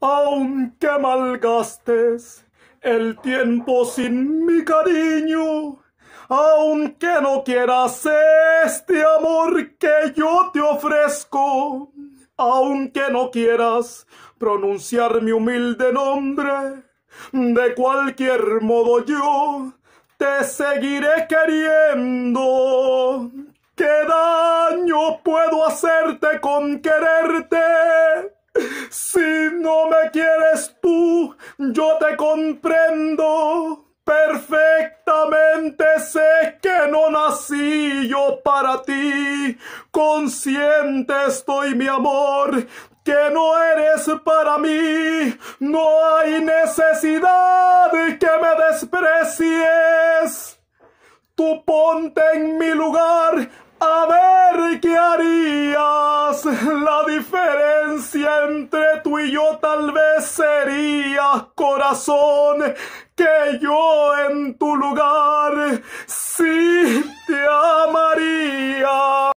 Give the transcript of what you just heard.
aunque malgastes el tiempo sin mi cariño, aunque no quieras este amor que yo te ofrezco, aunque no quieras pronunciar mi humilde nombre, de cualquier modo yo te seguiré queriendo. ¿Qué daño puedo hacerte con quererte? No me quieres tú, yo te comprendo. Perfectamente sé que no nací yo para ti. Consciente estoy, mi amor, que no eres para mí. No hay necesidad que me desprecies. Tú ponte en mi lugar a ver qué haría. La diferencia entre tú y yo tal vez sería, corazón, que yo en tu lugar sí